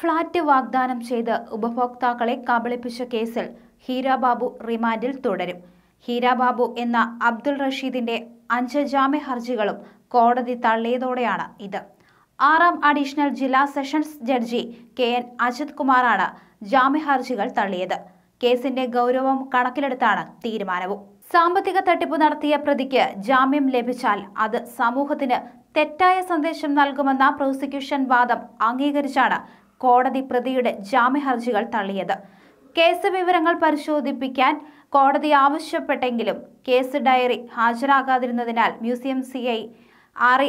flat വാഗ്ദാനം ചെയ്ത് ഉപഭോക്താക്കളെ കബളിപ്പിച്ച കേസിൽ ഹീരാബാബു റിമാൻഡിൽ തുടരും ഹീരാബാബു എന്ന അബ്ദുൾ റഷീദിന്റെ അഞ്ച് ജാമ്യ ഹർജികളും കോടതി തള്ളിയതോടെയാണ് ഇത് ആറാം അഡീഷണൽ ജില്ലാ sessions judge K N Ajith കുമാറാണ് ജാമ്യ ഹർജികൾ തള്ളിയത് കേസിന്റെ ഗൗരവം കണക്കിലെടുത്താണ് തീരുമാനവും സാമ്പത്തിക തട്ടിപ്പ് നടത്തിയ പ്രതിക്ക് ജാമ്യം ലഭിച്ചാൽ അത് സമൂഹത്തിന് തെറ്റായ സന്ദേശം നൽകുമെന്ന പ്രോസിക്യൂഷൻ വാദം അംഗീകരിച്ചാണ് കോടതി പ്രതിയുടെ ജാമ്യഹർജികൾ തള്ളിയത് കേസ് വിവരങ്ങൾ പരിശോധിപ്പിക്കാൻ കോടതി ആവശ്യപ്പെട്ടെങ്കിലും കേസ് ഡയറി ഹാജരാകാതിരുന്നതിനാൽ മ്യൂസിയം സി ഐ ആർ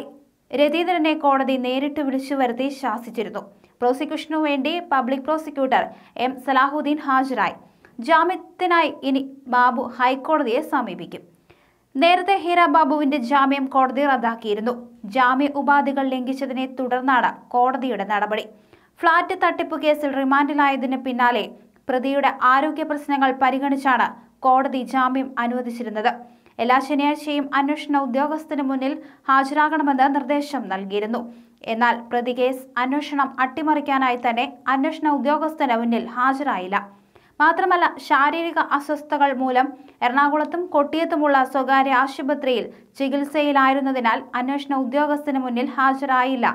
രതീന്ദ്രനെ കോടതി നേരിട്ട് വിളിച്ചു വരുത്തി ശാസിച്ചിരുന്നു പ്രോസിക്യൂഷനു വേണ്ടി പബ്ലിക് പ്രോസിക്യൂട്ടർ എം സലാഹുദ്ദീൻ ഹാജരായി ജാമ്യത്തിനായി ഇനി ബാബു ഹൈക്കോടതിയെ സമീപിക്കും നേരത്തെ ഹീറ ബാബുവിന്റെ ജാമ്യം കോടതി റദ്ദാക്കിയിരുന്നു ജാമ്യ ഉപാധികൾ ലംഘിച്ചതിനെ തുടർന്നാണ് കോടതിയുടെ നടപടി ഫ്ളാറ്റ് തട്ടിപ്പ് കേസിൽ റിമാൻഡിലായതിന് പിന്നാലെ പ്രതിയുടെ ആരോഗ്യ പ്രശ്നങ്ങൾ പരിഗണിച്ചാണ് കോടതി ജാമ്യം അനുവദിച്ചിരുന്നത് എല്ലാ ശനിയാഴ്ചയും അന്വേഷണ ഉദ്യോഗസ്ഥന് മുന്നിൽ ഹാജരാകണമെന്ന് നിർദ്ദേശം നൽകിയിരുന്നു എന്നാൽ പ്രതി കേസ് അന്വേഷണം അട്ടിമറിക്കാനായി തന്നെ അന്വേഷണ ഉദ്യോഗസ്ഥന് മുന്നിൽ ഹാജരായില്ല മാത്രമല്ല ശാരീരിക അസ്വസ്ഥതകൾ മൂലം എറണാകുളത്തും കൊട്ടിയത്തുമുള്ള സ്വകാര്യ ആശുപത്രിയിൽ ചികിത്സയിലായിരുന്നതിനാൽ അന്വേഷണ ഉദ്യോഗസ്ഥന് മുന്നിൽ ഹാജരായില്ല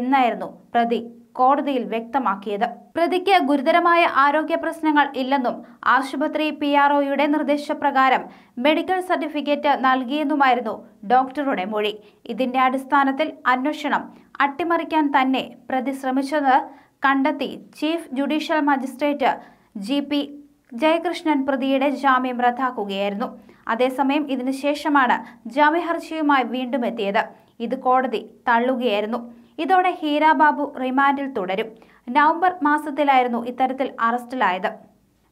എന്നായിരുന്നു പ്രതി കോടതിയിൽ വ്യക്തമാക്കിയത് പ്രതിക്ക് ഗുരുതരമായ ആരോഗ്യ പ്രശ്നങ്ങൾ ഇല്ലെന്നും ആശുപത്രി പി ആർഒയുടെ നിർദ്ദേശപ്രകാരം മെഡിക്കൽ സർട്ടിഫിക്കറ്റ് നൽകിയെന്നുമായിരുന്നു ഡോക്ടറുടെ മൊഴി ഇതിന്റെ അടിസ്ഥാനത്തിൽ അന്വേഷണം അട്ടിമറിക്കാൻ തന്നെ പ്രതി ശ്രമിച്ചത് കണ്ടെത്തി chief judicial magistrate G P Jayakrishnan പ്രതിയുടെ ജാമ്യം റദ്ദാക്കുകയായിരുന്നു അതേസമയം ഇതിനുശേഷമാണ് ജാമ്യഹർജിയുമായി വീണ്ടും എത്തിയത് ഇത് കോടതി തള്ളുകയായിരുന്നു ഇതോടെ ഹീരാബാബു റിമാൻഡിൽ തുടരും നവംബർ മാസത്തിലായിരുന്നു ഇത്തരത്തിൽ അറസ്റ്റിലായത്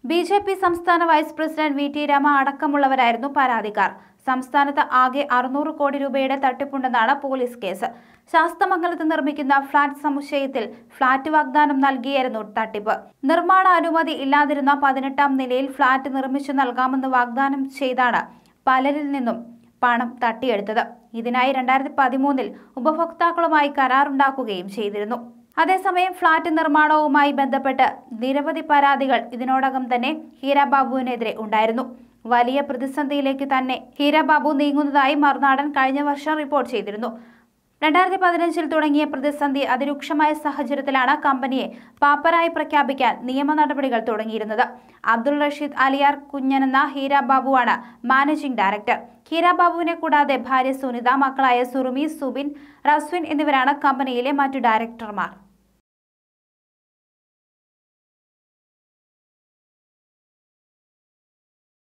ബി ജെ പി സംസ്ഥാന vice president V T Rema അടക്കമുള്ളവരായിരുന്നു പരാതിക്കാർ സംസ്ഥാനത്ത് ആകെ അറുന്നൂറ് കോടി രൂപയുടെ തട്ടിപ്പുണ്ടെന്നാണ് പോലീസ് കേസ് ശാസ്തമംഗലത്ത് നിർമ്മിക്കുന്ന ഫ്ളാറ്റ് സമുച്ചയത്തിൽ ഫ്ളാറ്റ് വാഗ്ദാനം നൽകിയായിരുന്നു തട്ടിപ്പ് നിർമ്മാണ അനുമതി ഇല്ലാതിരുന്ന പതിനെട്ടാം നിലയിൽ ഫ്ളാറ്റ് നിർമ്മിച്ചു നൽകാമെന്ന് വാഗ്ദാനം ചെയ്താണ് പലരിൽ നിന്നും പണം തട്ടിയെടുത്തത് ഇതിനായി രണ്ടായിരത്തി പതിമൂന്നിൽ ഉപഭോക്താക്കളുമായി കരാറുണ്ടാക്കുകയും ചെയ്തിരുന്നു അതേസമയം ഫ്ളാറ്റ് നിർമ്മാണവുമായി ബന്ധപ്പെട്ട് നിരവധി പരാതികൾ ഇതിനോടകം തന്നെ ഹീരാബാബുവിനെതിരെ ഉണ്ടായിരുന്നു വലിയ പ്രതിസന്ധിയിലേക്ക് തന്നെ ഹീരാബാബു നീങ്ങുന്നതായി മറുനാടൻ കഴിഞ്ഞ വർഷം റിപ്പോർട്ട് ചെയ്തിരുന്നു രണ്ടായിരത്തി പതിനഞ്ചിൽ തുടങ്ങിയ പ്രതിസന്ധി അതിരൂക്ഷമായ സാഹചര്യത്തിലാണ് കമ്പനിയെ പാപ്പരായി പ്രഖ്യാപിക്കാൻ നിയമ നടപടികൾ തുടങ്ങിയിരുന്നത് അബ്ദുൾ റഷീദ് അലിയാർ കുഞ്ഞൻ എന്ന ഹീരാബാബുവാണ് മാനേജിംഗ് ഡയറക്ടർ ഹീരാബാബുവിനെ കൂടാതെ ഭാര്യ സുനിത മക്കളായ സുറുമി സുബിൻ റസ്വിൻ എന്നിവരാണ് കമ്പനിയിലെ മറ്റു ഡയറക്ടർമാർ